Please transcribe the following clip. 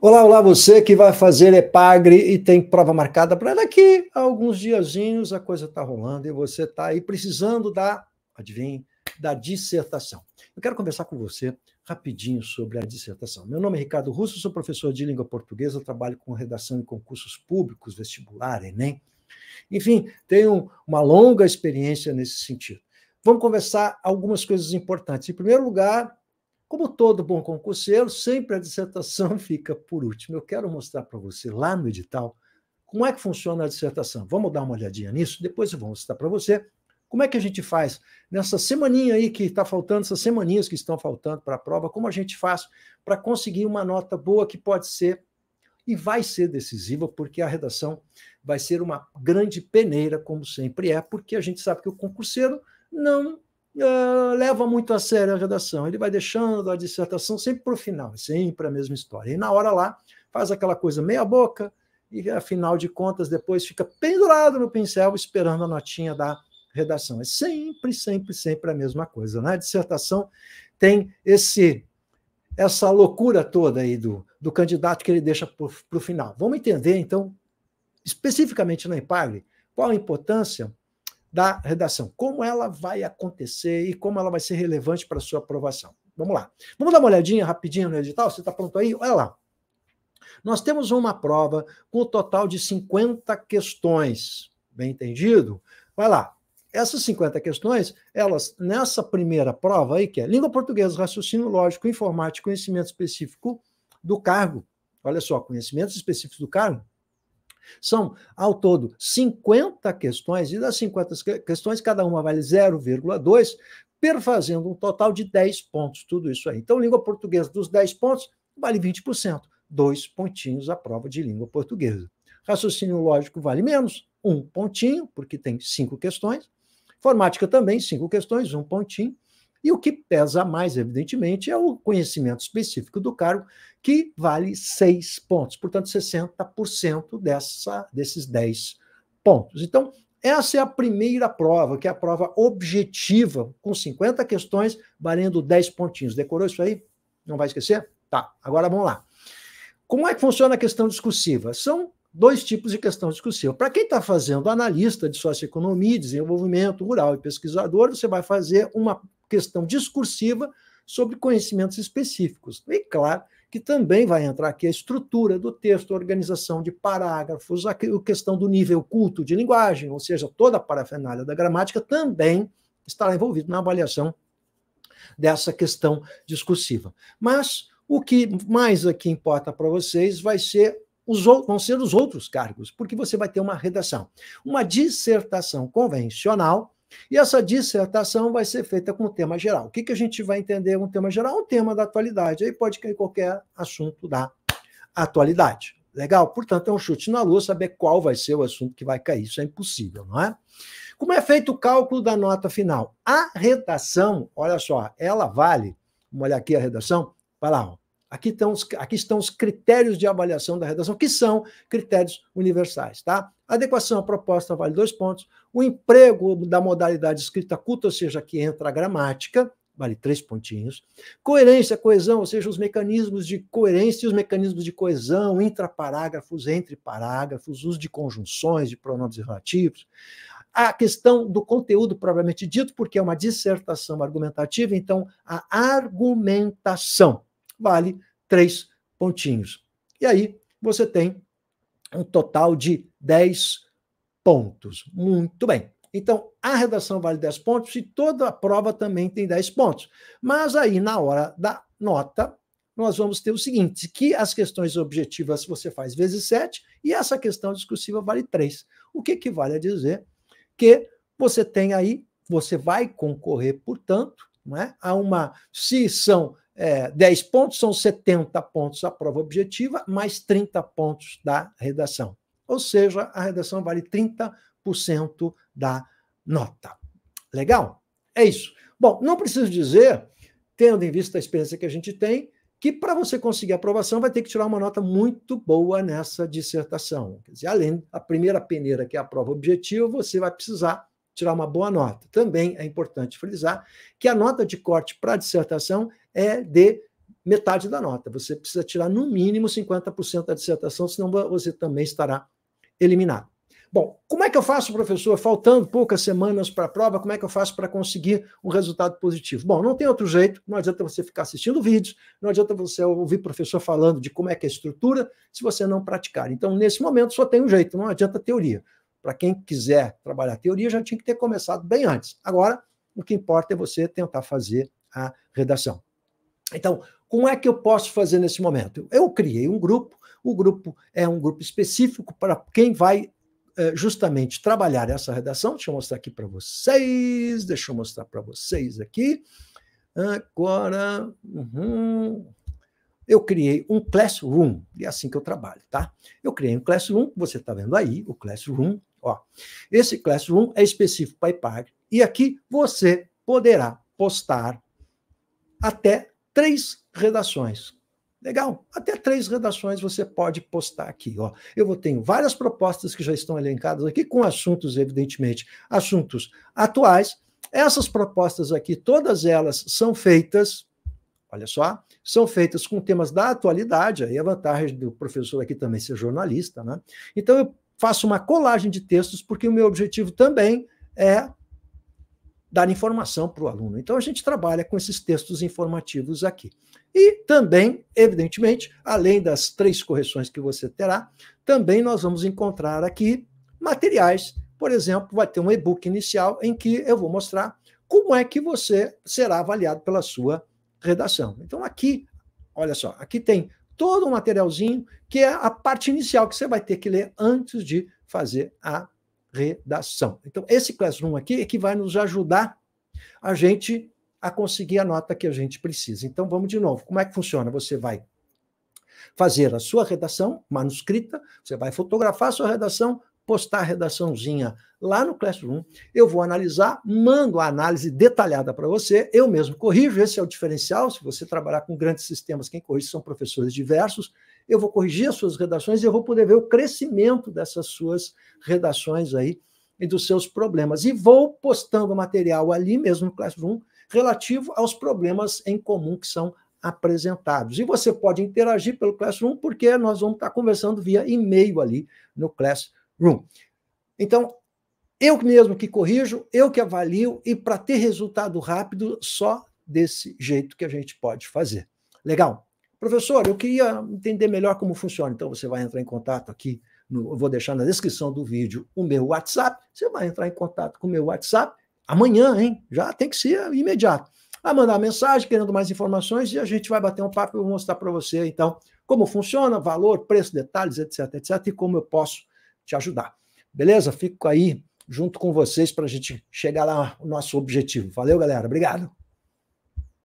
Olá, olá, você que vai fazer EPAGRE e tem prova marcada para daqui a alguns diazinhos, a coisa está rolando e você está aí precisando da, adivinha, da dissertação. Eu quero conversar com você rapidinho sobre a dissertação. Meu nome é Ricardo Russo, sou professor de língua portuguesa, trabalho com redação em concursos públicos, vestibular, Enem. Enfim, tenho uma longa experiência nesse sentido. Vamos conversar algumas coisas importantes. Em primeiro lugar, como todo bom concurseiro, sempre a dissertação fica por último. Eu quero mostrar para você lá no edital como é que funciona a dissertação. Vamos dar uma olhadinha nisso, depois eu vou mostrar para você como é que a gente faz nessa semaninha aí que está faltando, essas semaninhas que estão faltando para a prova, como a gente faz para conseguir uma nota boa que pode ser e vai ser decisiva, porque a redação vai ser uma grande peneira, como sempre é, porque a gente sabe que o concurseiro não uh, leva muito a sério a redação. Ele vai deixando a dissertação sempre para o final, sempre a mesma história. E na hora lá, faz aquela coisa meia-boca, e afinal de contas, depois fica pendurado no pincel esperando a notinha da redação. É sempre, sempre, sempre a mesma coisa. Né? A dissertação tem esse essa loucura toda aí do, do candidato que ele deixa para o final. Vamos entender, então, especificamente na Empagre, qual a importância da redação. Como ela vai acontecer e como ela vai ser relevante para a sua aprovação. Vamos lá. Vamos dar uma olhadinha rapidinho no edital? Você está pronto aí? Olha lá. Nós temos uma prova com o um total de 50 questões. Bem entendido? Vai lá. Essas 50 questões, elas, nessa primeira prova aí, que é língua portuguesa, raciocínio lógico, informática, conhecimento específico do cargo. Olha só, conhecimentos específicos do cargo, são, ao todo, 50 questões, e das 50 questões, cada uma vale 0,2, perfazendo um total de 10 pontos, tudo isso aí. Então, língua portuguesa dos 10 pontos vale 20%, dois pontinhos a prova de língua portuguesa. Raciocínio lógico vale menos, um pontinho, porque tem cinco questões. Informática também, cinco questões, um pontinho. E o que pesa mais, evidentemente, é o conhecimento específico do cargo, que vale seis pontos, portanto, 60% dessa, desses 10 pontos. Então, essa é a primeira prova, que é a prova objetiva, com 50 questões, valendo 10 pontinhos. Decorou isso aí? Não vai esquecer? Tá, agora vamos lá. Como é que funciona a questão discursiva? São dois tipos de questão discursiva. Para quem está fazendo analista de socioeconomia, desenvolvimento rural e pesquisador, você vai fazer uma questão discursiva sobre conhecimentos específicos. E claro que também vai entrar aqui a estrutura do texto, a organização de parágrafos, a questão do nível culto de linguagem, ou seja, toda a parafernália da gramática também estará envolvida na avaliação dessa questão discursiva. Mas o que mais aqui importa para vocês vai ser os vão ser os outros cargos, porque você vai ter uma redação. Uma dissertação convencional e essa dissertação vai ser feita com o tema geral. O que, que a gente vai entender com um tema geral? Um tema da atualidade. Aí pode cair qualquer assunto da atualidade. Legal? Portanto, é um chute na lua saber qual vai ser o assunto que vai cair. Isso é impossível, não é? Como é feito o cálculo da nota final? A redação, olha só, ela vale. Vamos olhar aqui a redação. Vai lá, ó. Aqui estão, os, aqui estão os critérios de avaliação da redação, que são critérios universais, tá? A adequação à proposta vale dois pontos. O emprego da modalidade escrita culta, ou seja, que entra a gramática, vale três pontinhos. Coerência, coesão, ou seja, os mecanismos de coerência e os mecanismos de coesão, intraparágrafos, entre parágrafos, uso de conjunções, de pronomes relativos. A questão do conteúdo propriamente dito, porque é uma dissertação argumentativa, então a argumentação vale três pontinhos. E aí você tem um total de 10 pontos. Muito bem. Então, a redação vale 10 pontos e toda a prova também tem 10 pontos. Mas aí, na hora da nota, nós vamos ter o seguinte: que as questões objetivas você faz vezes 7 e essa questão discursiva vale 3. O que equivale a dizer que você tem aí, você vai concorrer, portanto, não é, a uma. Se são é, 10 pontos, são 70 pontos a prova objetiva, mais 30 pontos da redação. Ou seja, a redação vale 30% da nota. Legal? É isso. Bom, não preciso dizer, tendo em vista a experiência que a gente tem, que para você conseguir aprovação vai ter que tirar uma nota muito boa nessa dissertação. Quer dizer, além da primeira peneira, que é a prova objetiva, você vai precisar tirar uma boa nota. Também é importante frisar que a nota de corte para dissertação é de metade da nota. Você precisa tirar no mínimo 50% da dissertação, senão você também estará eliminado. Bom, como é que eu faço, professor, faltando poucas semanas para a prova, como é que eu faço para conseguir um resultado positivo? Bom, não tem outro jeito, não adianta você ficar assistindo vídeos, não adianta você ouvir professor falando de como é que é a estrutura se você não praticar. Então, nesse momento, só tem um jeito, não adianta teoria. Para quem quiser trabalhar teoria, já tinha que ter começado bem antes. Agora, o que importa é você tentar fazer a redação. Então, como é que eu posso fazer nesse momento? Eu criei um grupo o grupo é um grupo específico para quem vai é, justamente trabalhar essa redação. Deixa eu mostrar aqui para vocês. Deixa eu mostrar para vocês aqui. Agora, uhum, eu criei um Classroom, e é assim que eu trabalho, tá? Eu criei um Classroom, você está vendo aí, o Classroom, ó. Esse Classroom é específico para IPAG, e aqui você poderá postar até três redações Legal? Até três redações você pode postar aqui. Ó. Eu vou ter várias propostas que já estão elencadas aqui, com assuntos, evidentemente, assuntos atuais. Essas propostas aqui, todas elas são feitas, olha só, são feitas com temas da atualidade. Aí a vantagem do professor aqui também ser jornalista, né? Então eu faço uma colagem de textos, porque o meu objetivo também é dar informação para o aluno. Então, a gente trabalha com esses textos informativos aqui. E também, evidentemente, além das três correções que você terá, também nós vamos encontrar aqui materiais. Por exemplo, vai ter um e-book inicial em que eu vou mostrar como é que você será avaliado pela sua redação. Então, aqui, olha só, aqui tem todo um materialzinho que é a parte inicial que você vai ter que ler antes de fazer a redação. Então, esse Classroom aqui é que vai nos ajudar a gente a conseguir a nota que a gente precisa. Então, vamos de novo. Como é que funciona? Você vai fazer a sua redação manuscrita, você vai fotografar a sua redação, postar a redaçãozinha lá no Classroom, eu vou analisar, mando a análise detalhada para você, eu mesmo corrijo, esse é o diferencial, se você trabalhar com grandes sistemas, quem corrige são professores diversos, eu vou corrigir as suas redações e eu vou poder ver o crescimento dessas suas redações aí e dos seus problemas. E vou postando material ali mesmo no Classroom relativo aos problemas em comum que são apresentados. E você pode interagir pelo Classroom, porque nós vamos estar conversando via e-mail ali no Classroom. Então, eu mesmo que corrijo, eu que avalio, e para ter resultado rápido, só desse jeito que a gente pode fazer. Legal? Professor, eu queria entender melhor como funciona. Então, você vai entrar em contato aqui. No, eu vou deixar na descrição do vídeo o meu WhatsApp. Você vai entrar em contato com o meu WhatsApp amanhã, hein? Já tem que ser imediato. Vai mandar mensagem querendo mais informações e a gente vai bater um papo e eu vou mostrar para você, então, como funciona, valor, preço, detalhes, etc, etc, e como eu posso te ajudar. Beleza? Fico aí junto com vocês para a gente chegar lá no nosso objetivo. Valeu, galera. Obrigado.